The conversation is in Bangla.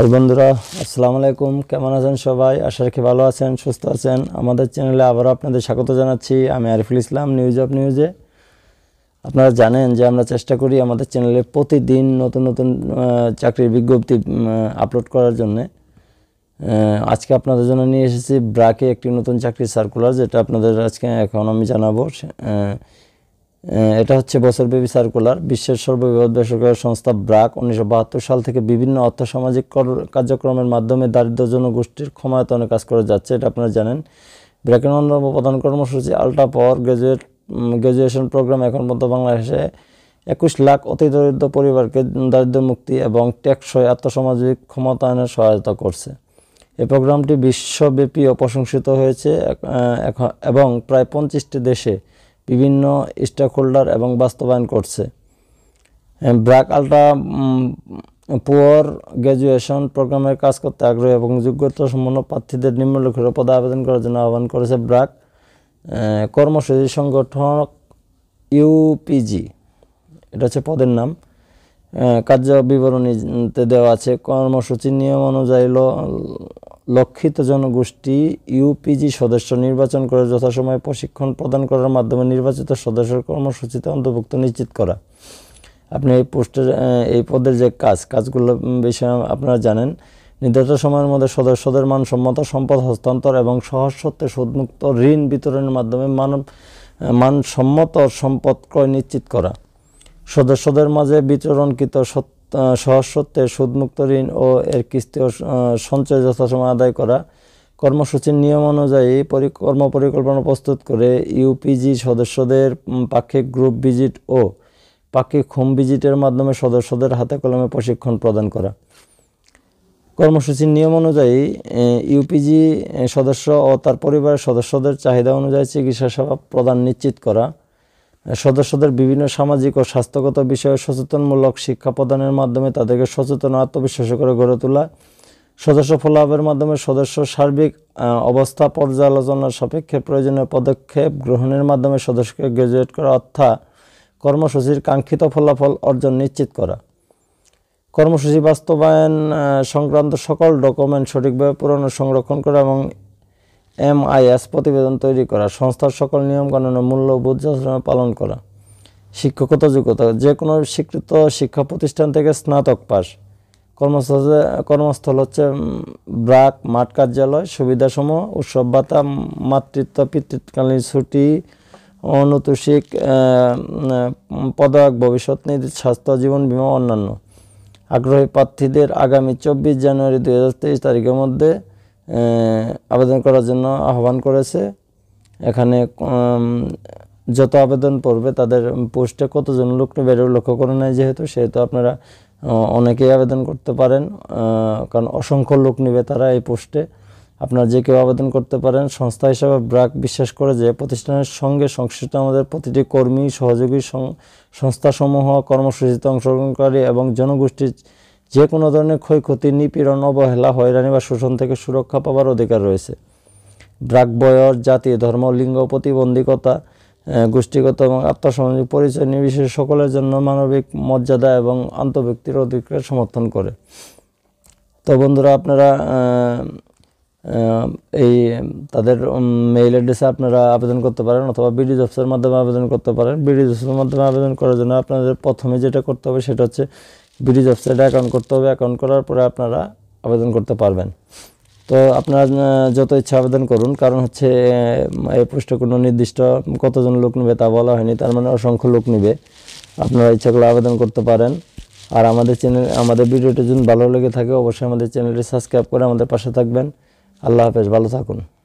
হাই বন্ধুরা আসসালামু আলাইকুম কেমন আছেন সবাই আশা রাখি ভালো আছেন সুস্থ আছেন আমাদের চ্যানেলে আবারও আপনাদের স্বাগত জানাচ্ছি আমি আরিফুল ইসলাম নিউজ অফ নিউজে আপনারা জানেন যে আমরা চেষ্টা করি আমাদের চ্যানেলে প্রতিদিন নতুন নতুন চাকরির বিজ্ঞপ্তি আপলোড করার জন্যে আজকে আপনাদের জন্য নিয়ে এসেছি ব্রাকে একটি নতুন চাকরির সার্কুলার যেটা আপনাদের আজকে এখন আমি জানাবো এটা হচ্ছে বছরব্যাপী সার্কুলার বিশ্বের সর্ববৃহৎ বেসরকারি সংস্থা ব্রাক উনিশশো সাল থেকে বিভিন্ন অর্থ সামাজিক কার্যক্রমের মাধ্যমে দারিদ্র জনগোষ্ঠীর ক্ষমায়তনে কাজ করে যাচ্ছে এটা আপনারা জানেন ব্র্যাকের অন্যতম প্রধান কর্মসূচি ultra power graduate graduation programme এখন মধ্য বাংলাদেশে একুশ লাখ অতি দরিদ্র পরিবারকে দারিদ্র মুক্তি এবং টেকসই আত্মসামাজিক ক্ষমতায়নে সহায়তা করছে এই প্রোগ্রামটি বিশ্বব্যাপী প্রশংসিত হয়েছে এবং প্রায় পঞ্চাশটি দেশে বিভিন্ন স্টেক হোল্ডার এবং বাস্তবায়ন করছে ব্র্যাক আল্ট্রা পুয়ার গ্র্যাজুয়েশন প্রোগ্রামের কাজ করতে আগ্রহী এবং যোগ্যতা সম্পন্ন প্রার্থীদের নিম্নলিখিত পদে আবেদন করার জন্য আহ্বান করেছে ব্র্যাক কর্মসূচি সংগঠন ইউপিজি এটা হচ্ছে পদের নাম কার্য বিবরণীতে দেওয়া আছে কর্মসূচির নিয়ম অনুযায়ী লক্ষিত জনগোষ্ঠী ইউপিজি সদস্য নির্বাচন করে যথাসময়ে প্রশিক্ষণ প্রদান করার মাধ্যমে নির্বাচিত সদস্যের কর্মসূচিতে অন্তর্ভুক্ত নিশ্চিত করা আপনি এই পোস্টের এই পদের যে কাজ কাজগুলো বিষয়ে আপনারা জানেন নির্ধারিত সময়ের মধ্যে সদস্যদের মানসম্মত সম্পদ হস্তান্তর এবং সহজ সত্ত্বে সুদমুক্ত ঋণ বিতরণের মাধ্যমে মানব মানসম্মত সম্পদ ক্রয় নিশ্চিত করা সদস্যদের মাঝে বিচরণকৃত সত্য সহজসত্ত্বে সুদমুক্ত ঋণ ও এর কিস্তি ও সঞ্চয় যথাসময় আদায় করা কর্মসূচির নিয়ম অনুযায়ী কর্ম পরিকল্পনা প্রস্তুত করে ইউপিজি সদস্যদের পাক্ষিক গ্রুপ ভিজিট ও পাক্ষিক হোম ভিজিটের মাধ্যমে সদস্যদের হাতে কলমে প্রশিক্ষণ প্রদান করা কর্মসূচির নিয়ম অনুযায়ী ইউপিজি সদস্য ও তার পরিবারের সদস্যদের চাহিদা অনুযায়ী চিকিৎসা সেবা প্রদান নিশ্চিত করা সদস্যদের বিভিন্ন সামাজিক ও স্বাস্থ্যগত বিষয়ে সচেতনমূলক শিক্ষা প্রদানের মাধ্যমে তাদেরকে সচেতন আত্মবিশ্বাস করে গড়ে তোলা সদস্য ফলাভের মাধ্যমে সদস্য সার্বিক অবস্থা পর্যালোচনার সাপেক্ষে প্রয়োজনীয় পদক্ষেপ গ্রহণের মাধ্যমে সদস্যকে গ্রাজুয়েট করা অর্থাৎ কর্মসূচির কাঙ্ক্ষিত ফলাফল অর্জন নিশ্চিত করা কর্মসূচি বাস্তবায়ন সংক্রান্ত সকল ডকুমেন্ট সঠিকভাবে পুরনো সংরক্ষণ করা এবং এমআইএস প্রতিবেদন তৈরি করা সংস্থার সকল নিয়মকানুন মূল্যবোধ পালন করা শিক্ষকতা যোগ্যতা যে কোনো স্বীকৃত শিক্ষা প্রতিষ্ঠান থেকে স্নাতক পাস কর্মস্থল কর্মস্থল হচ্ছে ব্রাক মাঠ কার্যালয় সুবিধাসমূহ উৎসব ভাতা মাতৃত্ব পিতৃত্বকালীন ছুটি অনুতোষিক পদক ভবিষ্যৎ নিধি স্বাস্থ্য জীবন বিমা অন্যান্য আগ্রহী প্রার্থীদের আগামী চব্বিশ জানুয়ারি দু তারিখের মধ্যে আবেদন করার জন্য আহ্বান করেছে এখানে যত আবেদন পড়বে তাদের পোস্টে কতজন লোক নেবে এটাও লক্ষ্য করে নেয় যেহেতু সেহেতু আপনারা অনেকেই আবেদন করতে পারেন কারণ অসংখ্য লোক নেবে তারা এই পোস্টে আপনার যে কেউ আবেদন করতে পারেন সংস্থা হিসাবে ব্রাক বিশ্বাস করে যে প্রতিষ্ঠানের সঙ্গে সংশ্লিষ্ট আমাদের প্রতিটি কর্মী সহযোগী সংস্থাসমূহ কর্মসূচিতে অংশগ্রহণকারী এবং জনগোষ্ঠীর যে কোনো ধরনের ক্ষয়ক্ষতি নিপীড়ন অবহেলা হয়রানি বা শোষণ থেকে সুরক্ষা পাওয়ার অধিকার রয়েছে ব্রাক বয়স জাতি ধর্ম লিঙ্গ প্রতিবন্ধিকতা গোষ্ঠীগত এবং আত্মসামাজিক পরিচয় নির্বিশেষে সকলের জন্য মানবিক মর্যাদা এবং আন্তঃব্যক্তির অধিকার সমর্থন করে তো বন্ধুরা আপনারা এই তাদের মেইল অ্যাড্রেসে আপনারা আবেদন করতে পারেন অথবা বিডি জবসের মাধ্যমে আবেদন করতে পারেন বিডি জবসের মাধ্যমে আবেদন করার জন্য আপনাদের প্রথমে যেটা করতে হবে সেটা হচ্ছে ব্রিজ ওয়েবসাইটে অ্যাকাউন্ট করতে হবে অ্যাকাউন্ট করার পরে আপনারা আবেদন করতে পারবেন তো আপনার যত ইচ্ছা আবেদন করুন কারণ হচ্ছে এই পোস্টে কোনো নির্দিষ্ট কতজন লোক নেবে তা বলা হয়নি তার মানে অসংখ্য লোক নেবে আপনারা ইচ্ছা করলে আবেদন করতে পারেন আর আমাদের চ্যানেল আমাদের ভিডিওটি যদি ভালো লেগে থাকে অবশ্যই আমাদের চ্যানেলটি সাবস্ক্রাইব করে আমাদের পাশে থাকবেন আল্লাহ হাফেজ ভালো থাকুন